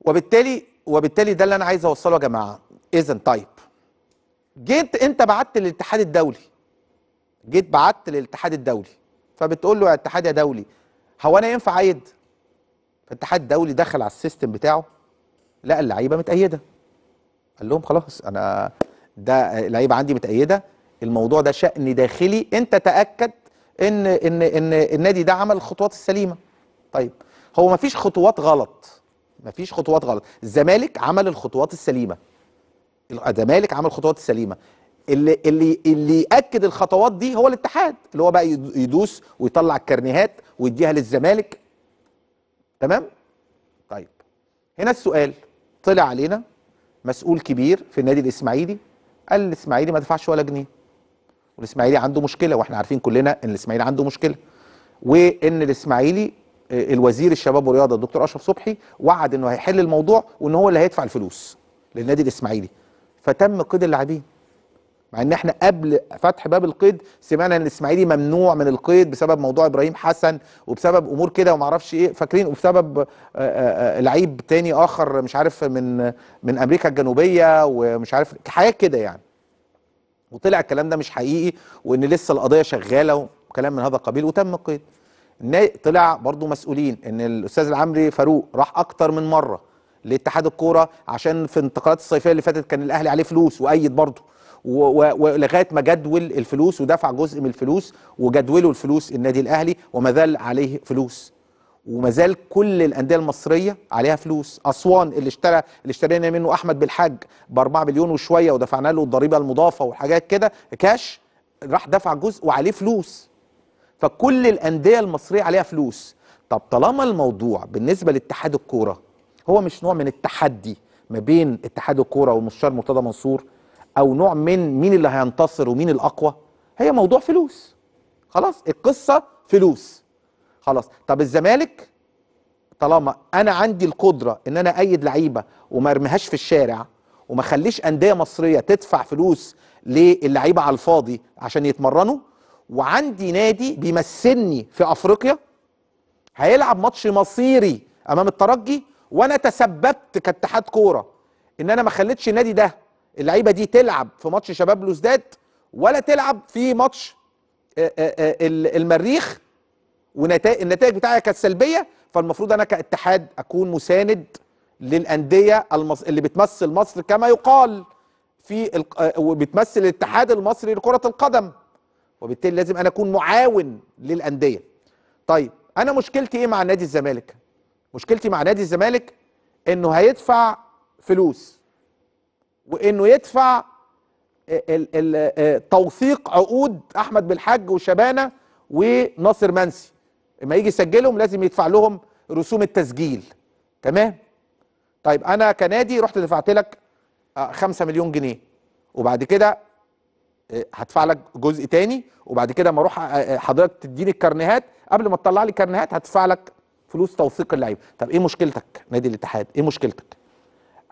وبالتالي وبالتالي ده اللي انا عايز اوصله يا جماعه اذا طيب جيت انت بعت للاتحاد الدولي جيت بعت للاتحاد الدولي فبتقول له يا اتحاد يا دولي هو انا ينفع عيد فالاتحاد الدولي دخل على السيستم بتاعه لقى اللعيبه متأيده قال لهم خلاص انا ده اللعيبه عندي متأيده الموضوع ده شأن داخلي انت تأكد ان ان ان النادي ده عمل الخطوات السليمه طيب هو مفيش خطوات غلط مفيش خطوات غلط الزمالك عمل الخطوات السليمه الزمالك آه، عمل الخطوات السليمه اللي اللي اللي ياكد الخطوات دي هو الاتحاد اللي هو بقى يدوس ويطلع الكرنيهات ويديها للزمالك تمام طيب هنا السؤال طلع علينا مسؤول كبير في النادي الاسماعيلي قال الاسماعيلي ما دفعش ولا جنيه والاسماعيلي عنده مشكله واحنا عارفين كلنا ان الاسماعيلي عنده مشكله وان الاسماعيلي آه، الوزير الشباب والرياضه الدكتور اشرف صبحي وعد انه هيحل الموضوع وان هو اللي هيدفع الفلوس للنادي الاسماعيلي فتم قيد اللاعبين مع ان احنا قبل فتح باب القيد سمعنا ان الاسماعيلي ممنوع من القيد بسبب موضوع ابراهيم حسن وبسبب امور كده وما اعرفش ايه فاكرين وبسبب آه، آه، لعيب تاني اخر مش عارف من من امريكا الجنوبيه ومش عارف حاجات كده يعني وطلع الكلام ده مش حقيقي وان لسه القضيه شغاله وكلام من هذا القبيل وتم القيد طلع برضو مسؤولين ان الاستاذ العمري فاروق راح اكتر من مره لاتحاد الكوره عشان في الانتقالات الصيفيه اللي فاتت كان الاهلي عليه فلوس وايد برضه ولغايه ما جدول الفلوس ودفع جزء من الفلوس وجدوله الفلوس النادي الاهلي وما زال عليه فلوس وما زال كل الانديه المصريه عليها فلوس اسوان اللي اشترى اللي اشترينا منه احمد بالحاج ب 4 مليون وشويه ودفعنا له الضريبه المضافه وحاجات كده كاش راح دفع جزء وعليه فلوس فكل الانديه المصريه عليها فلوس طب طالما الموضوع بالنسبه لاتحاد الكوره هو مش نوع من التحدي ما بين اتحاد الكوره ومستشار مرتضى منصور او نوع من مين اللي هينتصر ومين الاقوى هي موضوع فلوس خلاص القصه فلوس خلاص طب الزمالك طالما انا عندي القدره ان انا ايد لعيبه وما ارميهاش في الشارع وما اخليش انديه مصريه تدفع فلوس للعيبه على الفاضي عشان يتمرنوا وعندي نادي بيمثلني في افريقيا هيلعب ماتش مصيري امام الترجي وانا تسببت كاتحاد كوره ان انا ما خليتش النادي ده اللعيبه دي تلعب في ماتش شباب لوزداد ولا تلعب في ماتش آه، آه، آه، المريخ ونتائج النتائج بتاعتها كانت سلبيه فالمفروض انا كاتحاد اكون مساند للانديه المص... اللي بتمثل مصر كما يقال في ال... وبتمثل الاتحاد المصري لكره القدم وبالتالي لازم انا اكون معاون للانديه طيب انا مشكلتي ايه مع نادي الزمالك مشكلتي مع نادي الزمالك انه هيدفع فلوس وانه يدفع آه، توثيق عقود احمد بالحج وشبانه وناصر منسي اما يجي يسجلهم لازم يدفع لهم رسوم التسجيل تمام طيب انا كنادي رحت دفعت لك 5 آه، مليون جنيه وبعد كده هدفع لك جزء تاني وبعد كده ما اروح آه، آه، حضرتك تديني الكارنيهات قبل ما تطلع لي كارنيهات هدفع لك فلوس توثيق اللعيبه طب ايه مشكلتك نادي الاتحاد ايه مشكلتك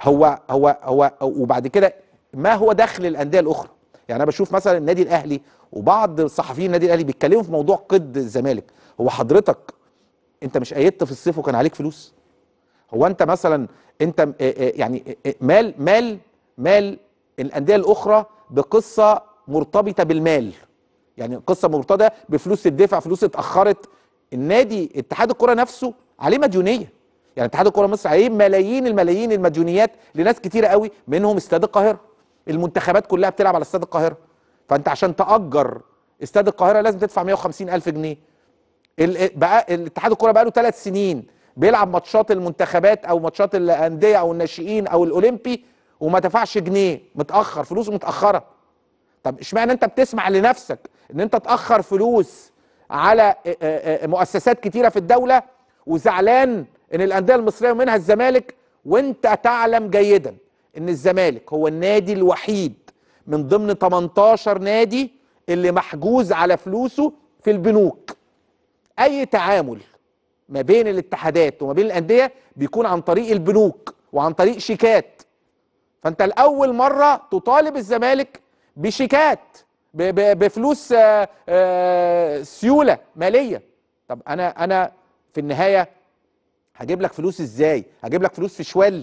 هو هو هو وبعد كده ما هو دخل الانديه الاخرى يعني انا بشوف مثلا النادي الاهلي وبعض الصحفيين النادي الاهلي بيتكلموا في موضوع قد الزمالك هو حضرتك انت مش قيدت في الصيف وكان عليك فلوس هو انت مثلا انت آه، يعني مال مال مال الانديه الاخرى بقصه مرتبطه بالمال يعني قصه مرتبطه بفلوس الدفع فلوس اتاخرت النادي اتحاد الكره نفسه عليه مديونيه يعني اتحاد الكره مصر عليه ملايين الملايين المديونيات لناس كتير قوي منهم استاد القاهره المنتخبات كلها بتلعب على استاد القاهره فانت عشان تاجر استاد القاهره لازم تدفع 150 الف جنيه بقى الاتحاد الكره بقى له ثلاث سنين بيلعب ماتشات المنتخبات او ماتشات الانديه او الناشئين او الاولمبي وما دفعش جنيه متاخر فلوسه متاخره طب اشمعنى انت بتسمح لنفسك ان انت تاخر فلوس على مؤسسات كتيره في الدوله وزعلان ان الانديه المصريه ومنها الزمالك وانت تعلم جيدا ان الزمالك هو النادي الوحيد من ضمن 18 نادي اللي محجوز على فلوسه في البنوك اي تعامل ما بين الاتحادات وما بين الانديه بيكون عن طريق البنوك وعن طريق شيكات فانت لاول مره تطالب الزمالك بشيكات بفلوس آه، آه، سيوله ماليه طب انا انا في النهايه هجيب لك فلوس ازاي هجيب لك فلوس في شوال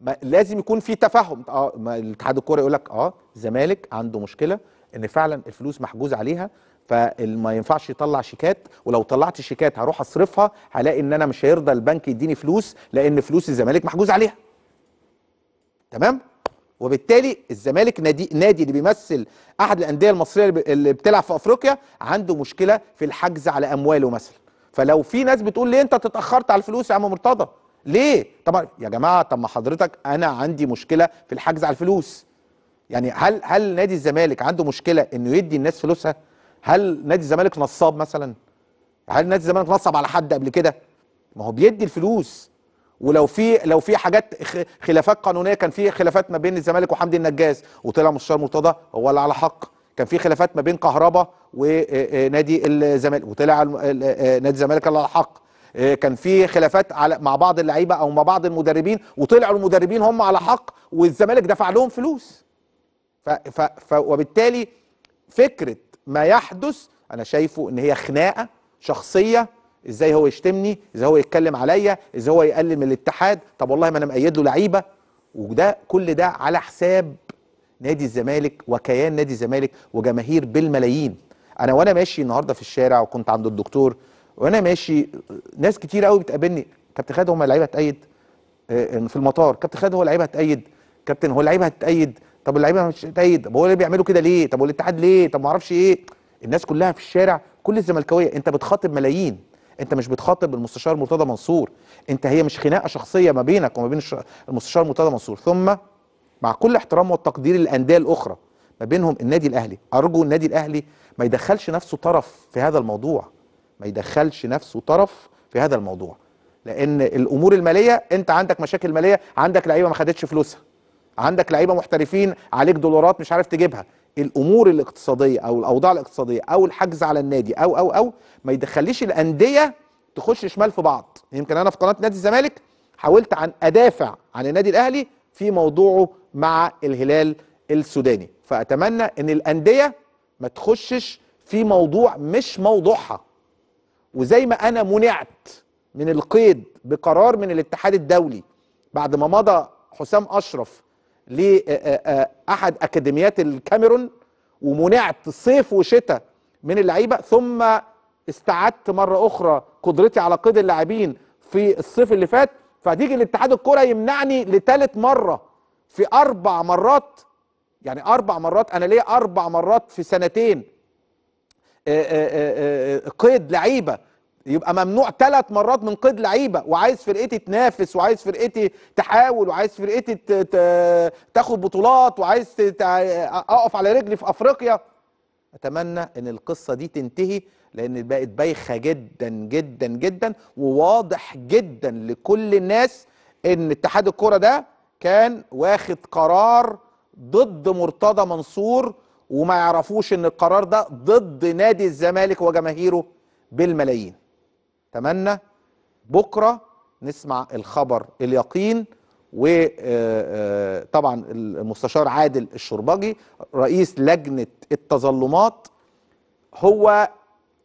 ما لازم يكون في تفاهم اه الاتحاد الكوره يقول لك اه الزمالك عنده مشكله ان فعلا الفلوس محجوز عليها فما ينفعش يطلع شيكات ولو طلعت شيكات هروح اصرفها هلاقي ان انا مش هيرضى البنك يديني فلوس لان فلوس الزمالك محجوز عليها تمام وبالتالي الزمالك نادي نادي اللي بيمثل احد الانديه المصريه اللي بتلعب في افريقيا عنده مشكله في الحجز على امواله مثلا فلو في ناس بتقول ليه انت تتاخرت على الفلوس يا عم مرتضى ليه طبعا يا جماعه طب ما حضرتك انا عندي مشكله في الحجز على الفلوس يعني هل هل نادي الزمالك عنده مشكله انه يدي الناس فلوسها هل نادي الزمالك نصاب مثلا هل نادي الزمالك نصب على حد قبل كده ما هو بيدي الفلوس ولو في لو في حاجات خلافات قانونيه كان في خلافات ما بين الزمالك وحمدي النجاز وطلع مستشار مرتضى هو اللي على حق كان في خلافات ما بين كهربا ونادي الزمالك وطلع نادي الزمالك اللي على حق كان في خلافات على مع بعض اللعيبه او مع بعض المدربين وطلعوا المدربين هم على حق والزمالك دفع لهم فلوس ف ف ف وبالتالي فكره ما يحدث انا شايفه ان هي خناقه شخصيه ازاي هو يشتمني ازاي هو يتكلم عليا ازاي هو يقلل من الاتحاد طب والله ما انا مقيد له لعيبه وده كل ده على حساب نادي الزمالك وكيان نادي الزمالك وجماهير بالملايين انا وانا ماشي النهارده في الشارع وكنت عند الدكتور وانا ماشي ناس كتير قوي بتقابلني كابتن خالد هم اللعيبه هتأيد آه، آه، في المطار كابتن خالد هو اللعيبه هتأيد كابتن هو اللعيبه هتأيد طب اللعيبه مش هتأيد طب هو ليه بيعملوا كده ليه طب والاتحاد ليه طب ما اعرفش ايه الناس كلها في الشارع كل الزملكاويه انت بتخاطب ملايين انت مش بتخاطب المستشار مرتضى منصور انت هي مش خناقه شخصيه ما بينك وما بين المستشار مرتضى منصور ثم مع كل احترام والتقدير للانديه الاخرى ما بينهم النادي الاهلي ارجو النادي الاهلي ما يدخلش نفسه طرف في هذا الموضوع ما يدخلش نفسه طرف في هذا الموضوع لان الامور الماليه انت عندك مشاكل ماليه عندك لعيبه ما خدتش فلوسها عندك لعيبه محترفين عليك دولارات مش عارف تجيبها الامور الاقتصاديه او الاوضاع الاقتصاديه او الحجز على النادي او او او ما يدخليش الانديه تخش شمال في بعض يمكن انا في قناه نادي الزمالك حاولت عن ادافع عن النادي الاهلي في موضوعه مع الهلال السوداني فاتمنى ان الانديه ما تخشش في موضوع مش موضوعها وزي ما انا منعت من القيد بقرار من الاتحاد الدولي بعد ما مضى حسام اشرف لأحد أكاديميات الكاميرون ومنعت صيف وشتاء من اللعيبة ثم استعدت مرة أخرى قدرتي على قيد اللاعبين في الصيف اللي فات فهتيجي الاتحاد الكرة يمنعني لثالث مرة في أربع مرات يعني أربع مرات أنا ليا أربع مرات في سنتين قيد لعيبة يبقى ممنوع ثلاث مرات من قيد لعيبه وعايز فرقتي تنافس وعايز فرقتي تحاول وعايز فرقتي تاخد بطولات وعايز اقف على رجلي في افريقيا اتمنى ان القصه دي تنتهي لان بقت بايخه جدا جدا جدا وواضح جدا لكل الناس ان اتحاد الكوره ده كان واخد قرار ضد مرتضى منصور وما يعرفوش ان القرار ده ضد نادي الزمالك وجماهيره بالملايين اتمنى بكره نسمع الخبر اليقين وطبعا آه، آه، المستشار عادل الشربجي رئيس لجنه التظلمات هو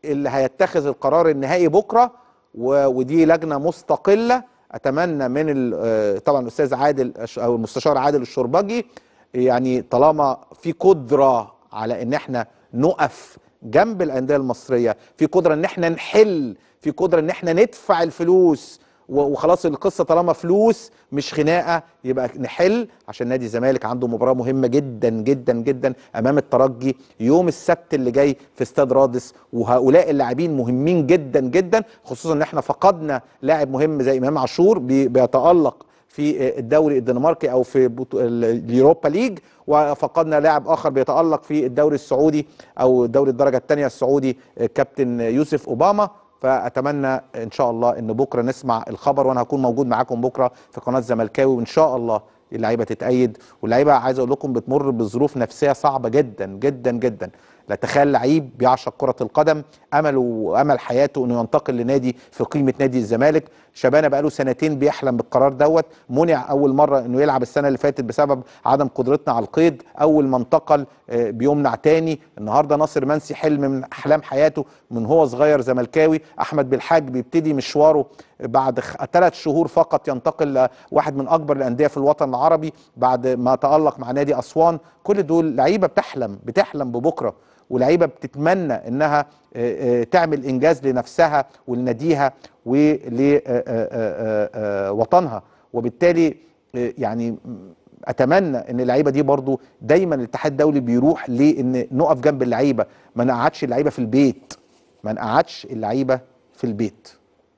اللي هيتخذ القرار النهائي بكره ودي لجنه مستقله اتمنى من آه، طبعا الاستاذ عادل او المستشار عادل الشربجي يعني طالما في قدره على ان احنا نقف جنب الانديه المصريه في قدره ان احنا نحل في قدره ان احنا ندفع الفلوس وخلاص القصه طالما فلوس مش خناقه يبقى نحل عشان نادي الزمالك عنده مباراه مهمه جدا جدا جدا امام الترجي يوم السبت اللي جاي في استاد رادس وهؤلاء اللاعبين مهمين جدا جدا خصوصا ان احنا فقدنا لاعب مهم زي امام عاشور بيتالق في الدوري الدنماركي او في اليوروبا ليج وفقدنا لاعب اخر بيتالق في الدوري السعودي او دوري الدرجه الثانيه السعودي كابتن يوسف اوباما فاتمنى ان شاء الله ان بكره نسمع الخبر وانا هكون موجود معاكم بكره في قناه زملكاوي وان شاء الله اللعيبه تتأيد واللعيبه عايز اقول لكم بتمر بظروف نفسيه صعبه جدا جدا جدا لا تخيل لعيب بيعشق كره القدم امله وامل حياته انه ينتقل لنادي في قيمه نادي الزمالك شبانه بقاله سنتين بيحلم بالقرار دوت منع اول مره انه يلعب السنه اللي فاتت بسبب عدم قدرتنا على القيد اول ما انتقل آه، بيمنع تاني النهارده ناصر منسي حلم من احلام حياته من هو صغير زملكاوي احمد بالحاج بيبتدي مشواره بعد ثلاث شهور فقط ينتقل لواحد من اكبر الانديه في الوطن العربي بعد ما تالق مع نادي اسوان كل دول لعيبه بتحلم بتحلم ببكره ولعيبه بتتمنى انها آه، آه، تعمل انجاز لنفسها ولناديها ولوطنها آه، وبالتالي يعني اتمنى ان اللعيبه دي برضو دايما الاتحاد الدولي بيروح لان نقف جنب اللعيبه ما نقعدش اللعيبه في البيت ما نقعدش اللعيبه في البيت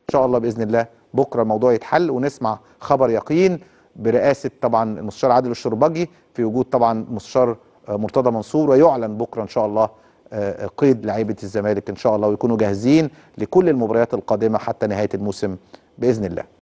ان شاء الله باذن الله بكره الموضوع يتحل ونسمع خبر يقين برئاسه طبعا المستشار عادل الشربجي في وجود طبعا مستشار مرتضى منصور ويعلن بكره ان شاء الله آه، آه، قيد لعيبه الزمالك ان شاء الله ويكونوا جاهزين لكل المباريات القادمه حتى نهايه الموسم باذن الله